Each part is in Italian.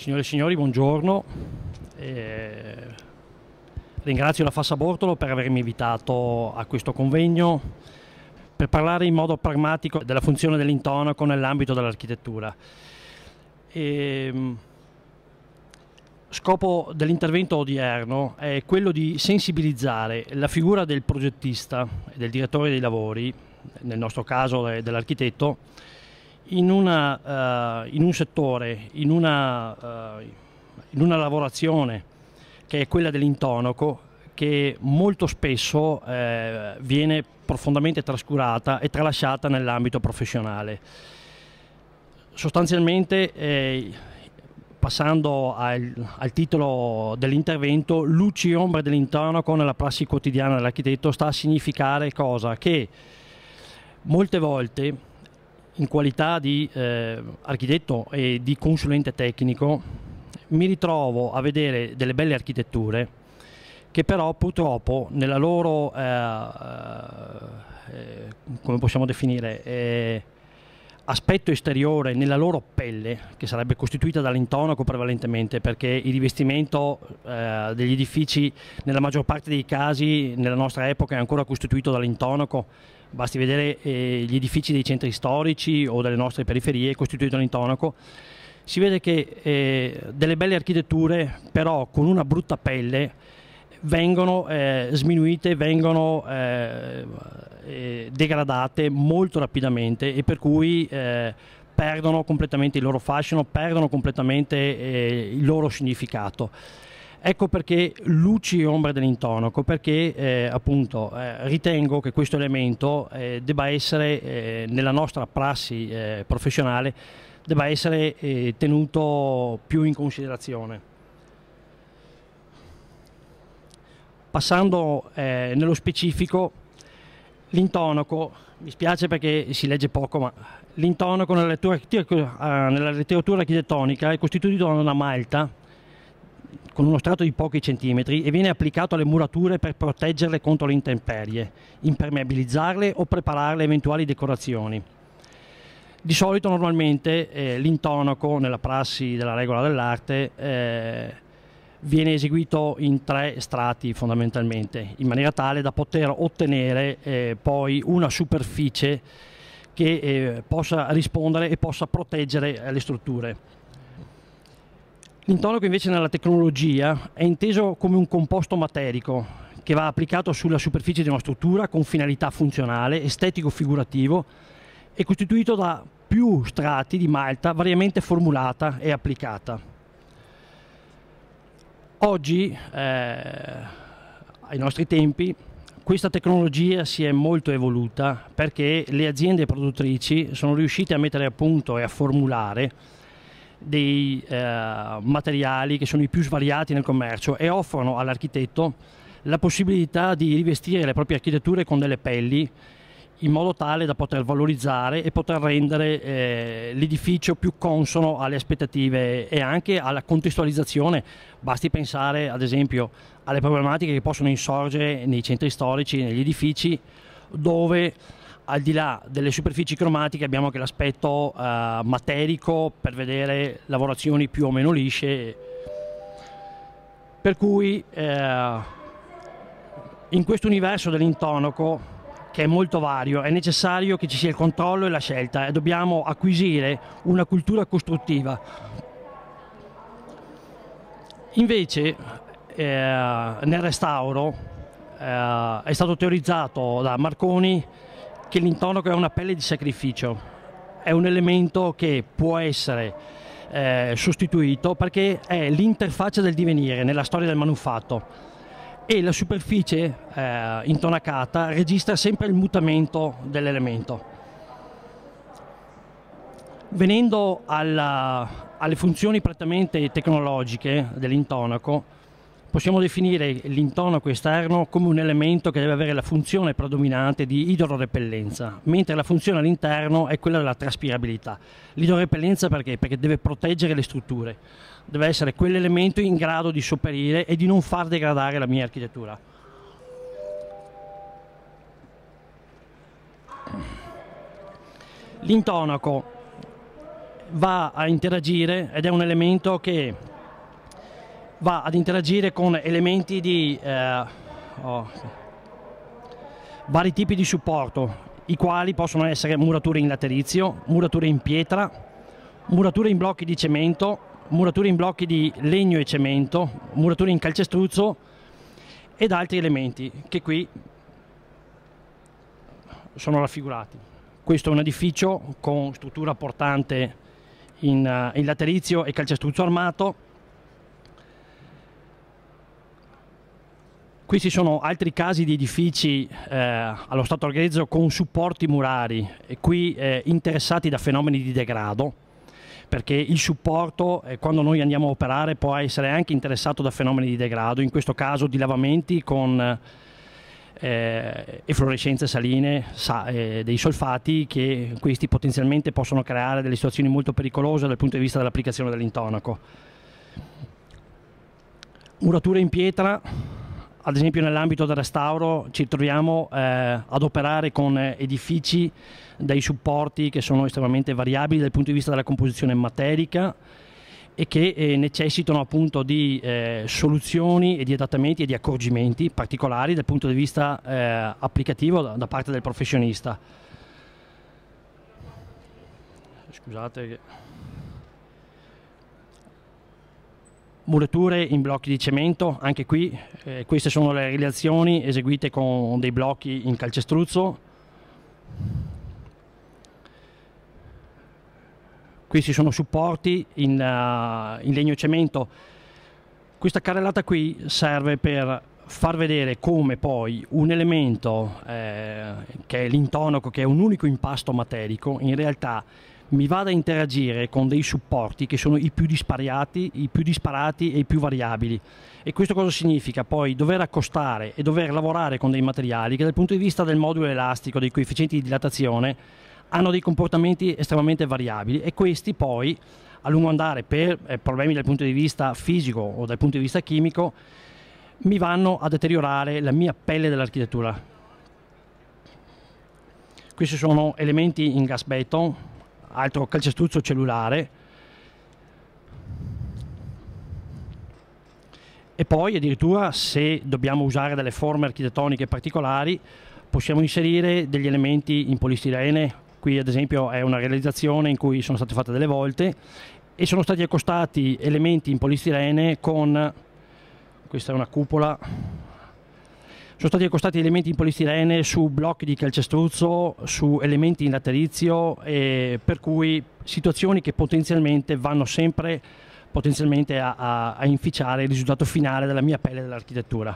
Signore e signori, buongiorno. Eh, ringrazio la Fassa Bortolo per avermi invitato a questo convegno per parlare in modo pragmatico della funzione dell'intonaco nell'ambito dell'architettura. Eh, scopo dell'intervento odierno è quello di sensibilizzare la figura del progettista e del direttore dei lavori, nel nostro caso eh, dell'architetto, in, una, uh, in un settore, in una, uh, in una, lavorazione che è quella dell'intonaco che molto spesso eh, viene profondamente trascurata e tralasciata nell'ambito professionale. Sostanzialmente eh, passando al, al, titolo dell'intervento, luci e ombre dell'intonaco nella prassi quotidiana dell'architetto sta a significare cosa? Che molte volte in qualità di eh, architetto e di consulente tecnico mi ritrovo a vedere delle belle architetture che però purtroppo nella loro, eh, eh come possiamo definire, eh, aspetto esteriore nella loro pelle, che sarebbe costituita dall'intonaco prevalentemente, perché il rivestimento eh, degli edifici nella maggior parte dei casi nella nostra epoca è ancora costituito dall'intonaco basti vedere eh, gli edifici dei centri storici o delle nostre periferie costituiti dall'intonaco, si vede che eh, delle belle architetture però con una brutta pelle vengono eh, sminuite, vengono eh, eh, degradate molto rapidamente e per cui eh, perdono completamente il loro fascino, perdono completamente il loro significato. Ecco perché luci e ombre dell'intonaco, perché eh, appunto eh, ritengo che questo elemento eh, debba essere eh, nella nostra prassi eh, professionale debba essere eh, tenuto più in considerazione. Passando nello specifico, l'intonaco, mi spiace perché si legge poco, ma l'intonaco nella, nella letteratura architettonica è costituito da una malta con uno strato di pochi centimetri e viene applicato alle murature per proteggerle contro le intemperie, impermeabilizzarle o prepararle eventuali decorazioni. Di solito normalmente eh, l'intonaco, nella prassi della regola dell'arte, eh, viene eseguito in tre strati fondamentalmente, in maniera tale da poter ottenere eh, poi una superficie che eh, possa rispondere e possa proteggere le strutture. L'intonaco invece nella tecnologia è inteso come un composto materico che va applicato sulla superficie di una struttura con finalità funzionale, estetico-figurativo e costituito da più strati di malta variamente formulata e applicata. Oggi, eh, ai nostri tempi, questa tecnologia si è molto evoluta perché le aziende produttrici sono riuscite a mettere a punto e a formulare dei eh, materiali che sono i più svariati nel commercio e offrono all'architetto la possibilità di rivestire le proprie architetture con delle pelli in modo tale da poter valorizzare e poter rendere eh, l'edificio più consono alle aspettative e anche alla contestualizzazione. Basti pensare ad esempio alle problematiche che possono insorgere nei centri storici, negli edifici dove al di là delle superfici cromatiche abbiamo anche l'aspetto eh, materico per vedere lavorazioni più o meno lisce per cui eh, in questo universo dell'intonaco che è molto vario è necessario che ci sia il controllo e la scelta e dobbiamo acquisire una cultura costruttiva invece eh, nel restauro eh, è stato teorizzato da Marconi che l'intonaco è una pelle di sacrificio, è un elemento che può essere eh, sostituito perché è l'interfaccia del divenire nella storia del manufatto e la superficie eh, intonacata registra sempre il mutamento dell'elemento. Venendo alla, alle funzioni prettamente tecnologiche dell'intonaco, Possiamo definire l'intonaco esterno come un elemento che deve avere la funzione predominante di idrorepellenza, mentre la funzione all'interno è quella della traspirabilità. L'idrorepellenza perché? Perché deve proteggere le strutture, deve essere quell'elemento in grado di sopperire e di non far degradare la mia architettura. L'intonaco va a interagire ed è un elemento che va ad interagire con elementi di eh, oh, vari tipi di supporto, i quali possono essere murature in laterizio, murature in pietra, murature in blocchi di cemento, murature in blocchi di legno e cemento, murature in calcestruzzo ed altri elementi che qui sono raffigurati. Questo è un edificio con struttura portante in, eh, in laterizio e calcestruzzo armato, Qui ci sono altri casi di edifici eh, allo stato grezzo con supporti murari, qui eh, interessati da fenomeni di degrado, perché il supporto eh, quando noi andiamo a operare può essere anche interessato da fenomeni di degrado, in questo caso di lavamenti con eh, efflorescenze saline sa, eh, dei solfati che questi potenzialmente possono creare delle situazioni molto pericolose dal punto di vista dell'applicazione dell'intonaco. Murature in pietra ad esempio nell'ambito del restauro ci troviamo eh, ad operare con eh, edifici dei supporti che sono estremamente variabili dal punto di vista della composizione materica e che eh, necessitano appunto di eh, soluzioni e di adattamenti e di accorgimenti particolari dal punto di vista eh, applicativo da, da, parte del professionista. Scusate murature in blocchi di cemento, anche qui eh, queste sono le realizzazioni eseguite con dei blocchi in calcestruzzo. Questi sono supporti in, uh, in legno cemento. Questa carrellata qui serve per far vedere come poi un elemento eh, che è l'intonaco, che è un unico impasto materico, in realtà mi vado a interagire con dei supporti che sono i più dispariati, i più disparati e i più variabili. E questo cosa significa? Poi dover accostare e dover lavorare con dei materiali che dal punto di vista del modulo elastico, dei coefficienti di dilatazione, hanno dei comportamenti estremamente variabili e questi poi a lungo andare per eh, problemi dal punto di vista fisico o dal punto di vista chimico mi vanno a deteriorare la mia pelle dell'architettura. Questi sono elementi in gas beton altro calcestruzzo cellulare e poi addirittura se dobbiamo usare delle forme architettoniche particolari possiamo inserire degli elementi in polistirene qui ad esempio è una realizzazione in cui sono state fatte delle volte e sono stati accostati elementi in polistirene con questa è una cupola sono stati accostati elementi in polistirene su blocchi di calcestruzzo, su elementi in laterizio, per cui situazioni che potenzialmente vanno sempre potenzialmente a, a, a inficiare il risultato finale della mia pelle dell'architettura.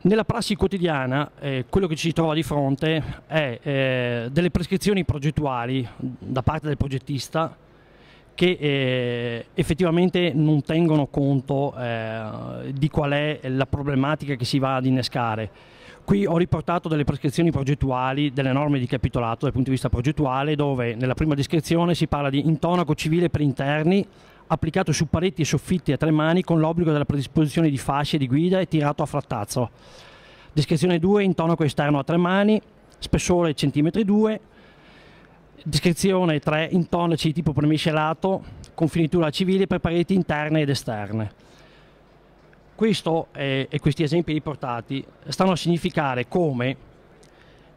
Nella prassi quotidiana eh, quello che ci si trova di fronte è eh, delle prescrizioni progettuali da parte del progettista che eh, effettivamente non tengono conto eh, di qual è la problematica che si va ad innescare. Qui ho riportato delle prescrizioni progettuali, delle norme di capitolato dal punto di vista progettuale, dove nella prima descrizione si parla di intonaco civile per interni, applicato su pareti e soffitti a tre mani con l'obbligo della predisposizione di fasce di guida e tirato a frattazzo. Descrizione 2, intonaco esterno a tre mani, spessore centimetri 2, Descrizione 3, intonaci tipo premiscelato con finitura civile per pareti interne ed esterne. Questo eh, e questi esempi riportati stanno a significare come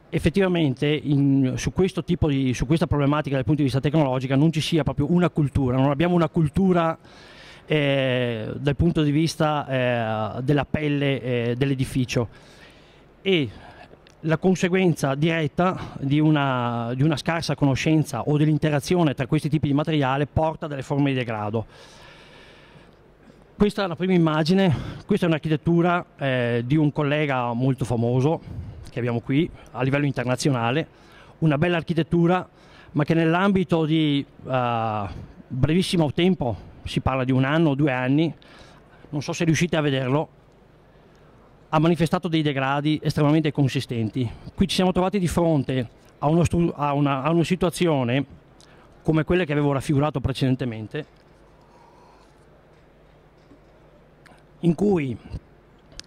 effettivamente in, su, di, su, questa problematica dal punto di vista tecnologico non ci sia proprio una cultura, non abbiamo una cultura eh, dal punto di vista eh, della pelle eh, dell'edificio e la conseguenza diretta di una, di una scarsa conoscenza o dell'interazione tra questi tipi di materiale porta a delle forme di degrado. Questa è la prima immagine, questa è un'architettura eh, di un collega molto famoso che abbiamo qui a livello internazionale, una bella architettura ma che nell'ambito di uh, brevissimo tempo, si parla di un anno o due anni, non so se riuscite a vederlo, ha manifestato dei degradi estremamente consistenti. Qui ci siamo trovati di fronte a, stu- a, una, a una situazione come quelle che avevo raffigurato precedentemente, in cui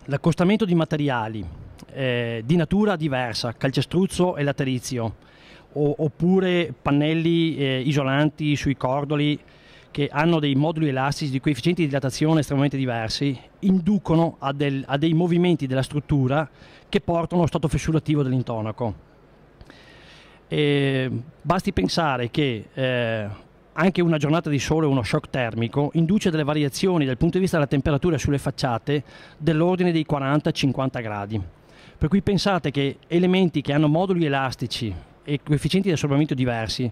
l'accostamento di materiali eh, di natura diversa, calcestruzzo e laterizio, o, oppure pannelli eh, isolanti sui cordoli che hanno dei moduli elastici di coefficienti di dilatazione estremamente diversi, inducono a, del, a dei movimenti della struttura che portano allo stato fessurativo dell'intonaco. E basti pensare che eh, anche una giornata di sole uno shock termico induce delle variazioni dal punto di vista della temperatura sulle facciate dell'ordine dei 40-50 gradi. Per cui pensate che elementi che hanno moduli elastici e coefficienti di assorbimento diversi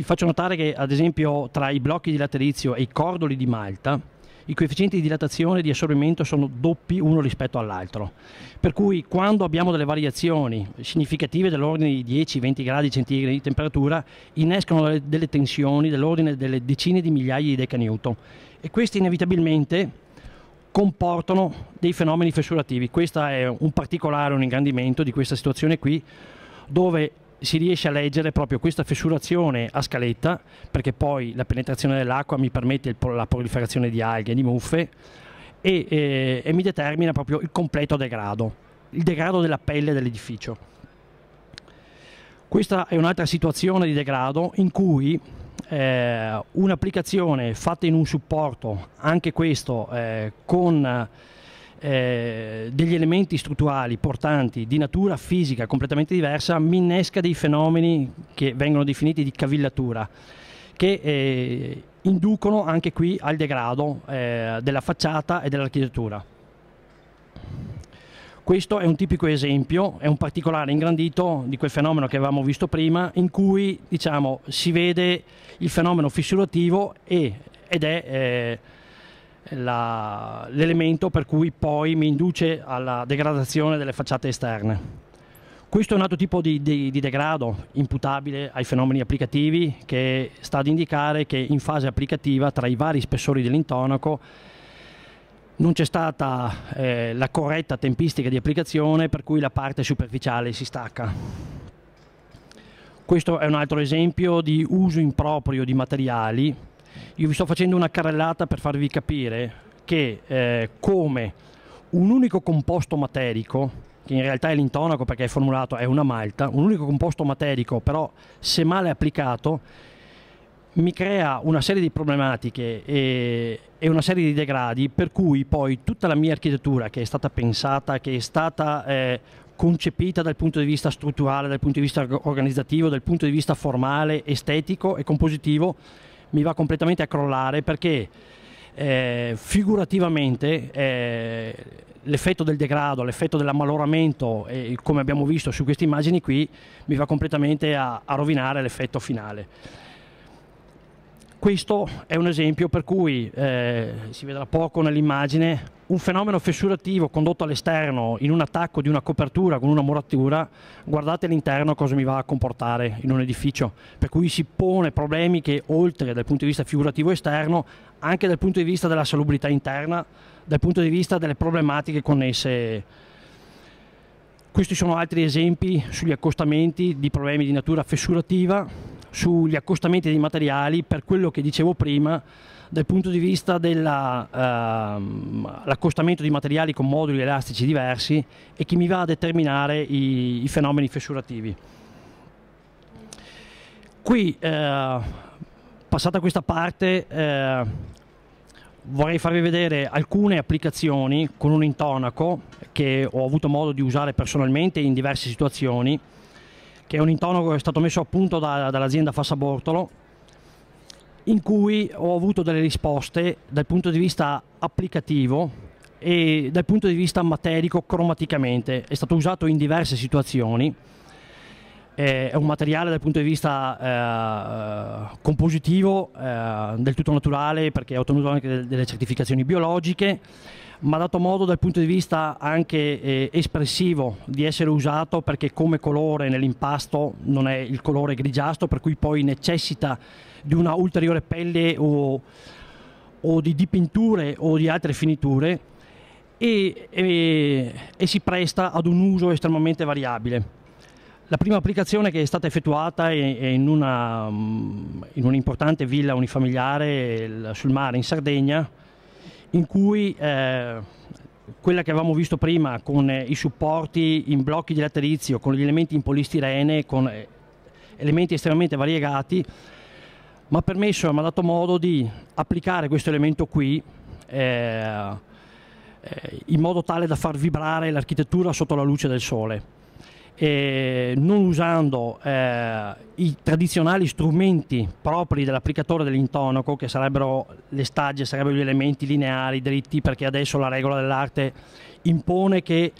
vi faccio notare che ad esempio tra i blocchi di laterizio e i cordoli di Malta i coefficienti di dilatazione e di assorbimento sono doppi uno rispetto all'altro. Per cui quando abbiamo delle variazioni significative dell'ordine di 10-20 gradi centigradi di temperatura, innescano delle tensioni dell'ordine delle decine di migliaia di decanewton e questi inevitabilmente comportano dei fenomeni fessurativi. Questo è un particolare, un ingrandimento di questa situazione qui, dove si riesce a leggere proprio questa fessurazione a scaletta, perché poi la penetrazione dell'acqua mi permette la proliferazione di alghe, di muffe, e, e, eh, e mi determina proprio il completo degrado, il degrado della pelle dell'edificio. Questa è un'altra situazione di degrado in cui eh, un'applicazione fatta in un supporto, anche questo eh, con eh, degli elementi strutturali portanti di natura fisica completamente diversa mi innesca dei fenomeni che vengono definiti di cavillatura che eh, inducono anche qui al degrado eh, della facciata e dell'architettura. Questo è un tipico esempio, è un particolare ingrandito di quel fenomeno che avevamo visto prima, in cui diciamo, si vede il fenomeno fissurativo e, ed è eh, la, l'elemento per cui poi mi induce alla degradazione delle facciate esterne. Questo è un altro tipo di, di, di, degrado imputabile ai fenomeni applicativi che sta ad indicare che in fase applicativa tra i vari spessori dell'intonaco non c'è stata eh, la corretta tempistica di applicazione per cui la parte superficiale si stacca. Questo è un altro esempio di uso improprio di materiali io vi sto facendo una carrellata per farvi capire che eh, come un unico composto materico, che in realtà è l'intonaco perché è formulato, è una malta, un unico composto materico, però se male applicato, mi crea una serie di problematiche e, e, una serie di degradi per cui poi tutta la mia architettura che è stata pensata, che è stata eh, concepita dal punto di vista strutturale, dal punto di vista organizzativo, dal punto di vista formale, estetico e compositivo, mi va completamente a crollare perché eh, figurativamente eh, l'effetto del degrado, l'effetto dell'ammaloramento, eh, come abbiamo visto su queste immagini qui, mi va completamente a, a rovinare l'effetto finale. Questo è un esempio per cui eh, si vedrà poco nell'immagine un fenomeno fessurativo condotto all'esterno in un attacco di una copertura con una muratura, guardate all'interno cosa mi va a comportare in un edificio, per cui si pone problemi che oltre dal punto di vista figurativo esterno, anche dal punto di vista della salubrità interna, dal punto di vista delle problematiche connesse questi sono altri esempi sugli accostamenti di problemi di natura fessurativa sugli accostamenti dei materiali per quello che dicevo prima dal punto di vista dell'accostamento ehm, uh, di materiali con moduli elastici diversi e che mi va a determinare i, i fenomeni fessurativi. Qui, uh, passata questa parte, uh, vorrei farvi vedere alcune applicazioni con un intonaco che ho avuto modo di usare personalmente in diverse situazioni che è un intono che è stato messo a punto da, dall'azienda Fassabortolo, in cui ho avuto delle risposte dal punto di vista applicativo e dal punto di vista materico cromaticamente. È stato usato in diverse situazioni è un materiale dal punto di vista eh, compositivo eh, del tutto naturale perché ha ottenuto anche delle certificazioni biologiche ma ha dato modo dal punto di vista anche eh, espressivo di essere usato perché come colore nell'impasto non è il colore grigiastro per cui poi necessita di una ulteriore pelle o, o di dipinture o di altre finiture e, e, e si presta ad un uso estremamente variabile. La prima applicazione che è stata effettuata è in, una, mm, in un'importante villa unifamiliare sul mare in Sardegna, in cui eh, quella che avevamo visto prima con eh, i supporti in blocchi di laterizio, con gli elementi in polistirene, con eh, elementi estremamente variegati, mi ha permesso, e mi ha dato modo di applicare questo elemento qui eh, eh, in modo tale da far vibrare l'architettura sotto la luce del sole eh, non usando eh, i tradizionali strumenti propri dell'applicatore dell'intonaco, che sarebbero le stagge, sarebbero gli elementi lineari, dritti, perché adesso la regola dell'arte impone che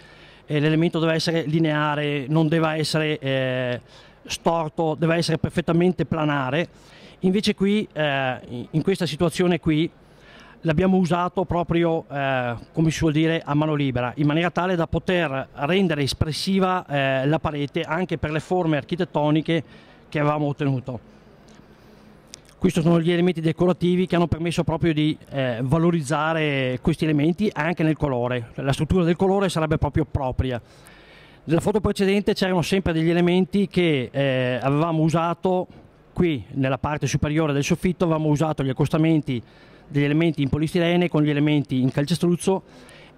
eh, l'elemento deve essere lineare, non deve essere eh, storto, deve essere perfettamente planare. Invece qui, eh, in questa situazione qui, l'abbiamo usato proprio, eh, come si vuol dire, a mano libera, in maniera tale da poter rendere espressiva eh, la parete anche per le forme architettoniche che avevamo ottenuto. Questi sono gli elementi decorativi che hanno permesso proprio di eh, valorizzare questi elementi anche nel colore, la struttura del colore sarebbe proprio propria. Nella foto precedente c'erano sempre degli elementi che eh, avevamo usato qui nella parte superiore del soffitto, avevamo usato gli accostamenti degli elementi in polistirene con gli elementi in calcestruzzo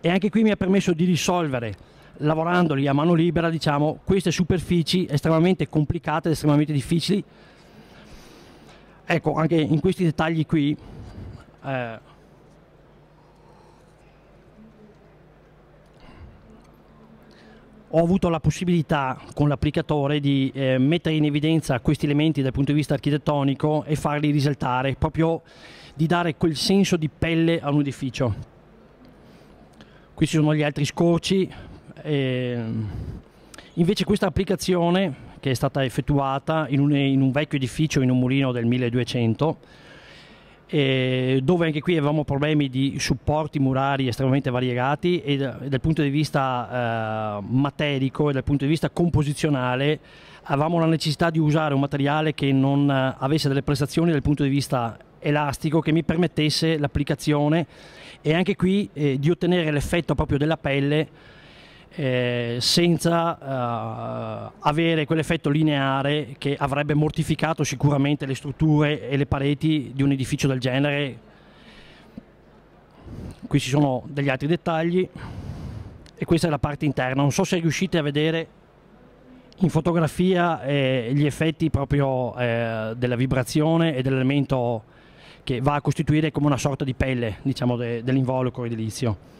e anche qui mi ha permesso di risolvere lavorandoli a mano libera diciamo, queste superfici estremamente complicate ed estremamente difficili ecco anche in questi dettagli qui eh, ho avuto la possibilità con l'applicatore di eh, mettere in evidenza questi elementi dal punto di vista architettonico e farli risaltare proprio di dare quel senso di pelle a un edificio. Questi sono gli altri scorci. E... Ehm, invece questa applicazione che è stata effettuata in un, in un vecchio edificio, in un mulino del 1200, eh, dove anche qui avevamo problemi di supporti murari estremamente variegati e, dal punto di vista eh, materico e dal punto di vista composizionale avevamo la necessità di usare un materiale che non eh, avesse delle prestazioni dal punto di vista elastico che mi permettesse l'applicazione e anche qui eh, di ottenere l'effetto proprio della pelle eh, senza eh, avere quell'effetto lineare che avrebbe mortificato sicuramente le strutture e le pareti di un edificio del genere. Qui ci sono degli altri dettagli e questa è la parte interna. Non so se riuscite a vedere in fotografia eh, gli effetti proprio eh, della vibrazione e dell'elemento che va a costituire come una sorta di pelle diciamo, de, dell'involucro edilizio.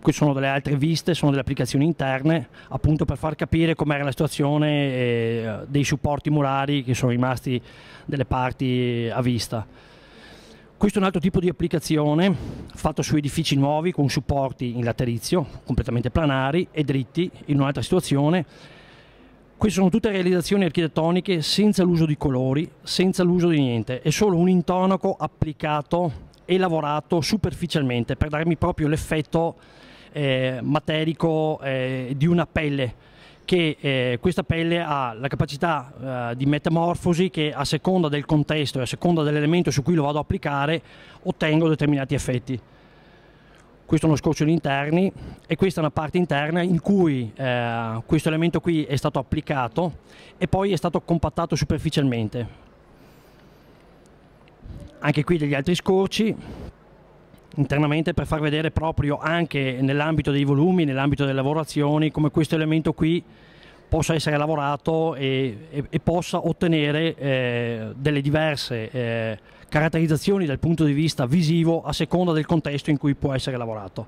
Qui sono delle altre viste, sono delle applicazioni interne, appunto per far capire com'era la situazione eh, dei supporti murari che sono rimasti delle parti eh, a vista. Questo è un altro tipo di applicazione fatto su edifici nuovi con supporti in laterizio, completamente planari e dritti, in un'altra situazione queste sono tutte realizzazioni architettoniche senza l'uso di colori, senza l'uso di niente, è solo un intonaco applicato e lavorato superficialmente per darmi proprio l'effetto eh, materico eh, di una pelle che eh, questa pelle ha la capacità eh, di metamorfosi che a seconda del contesto e a seconda dell'elemento su cui lo vado ad applicare ottengo determinati effetti questo è uno scorcio di interni e questa è una parte interna in cui eh, questo elemento qui è stato applicato e poi è stato compattato superficialmente. Anche qui degli altri scorci internamente per far vedere proprio anche nell'ambito dei volumi, nell'ambito delle lavorazioni, come questo elemento qui possa essere lavorato e, e, e possa ottenere eh, delle diverse eh, caratterizzazioni dal punto di vista visivo a seconda del contesto in cui può essere lavorato.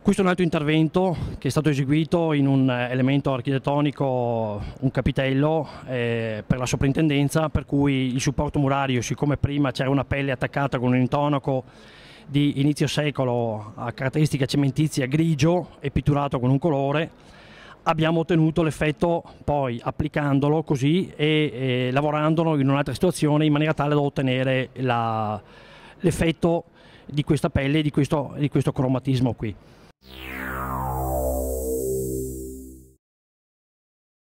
Questo è un altro intervento che è stato eseguito in un eh, elemento architettonico, un capitello eh, per la soprintendenza, per cui il supporto murario, siccome prima c'era una pelle attaccata con un intonaco di inizio secolo a caratteristica cementizia grigio e pitturato con un colore, abbiamo ottenuto l'effetto poi applicandolo così e, e lavorandolo in un'altra situazione in maniera tale da ottenere l'effetto di questa pelle e di questo, di questo cromatismo qui.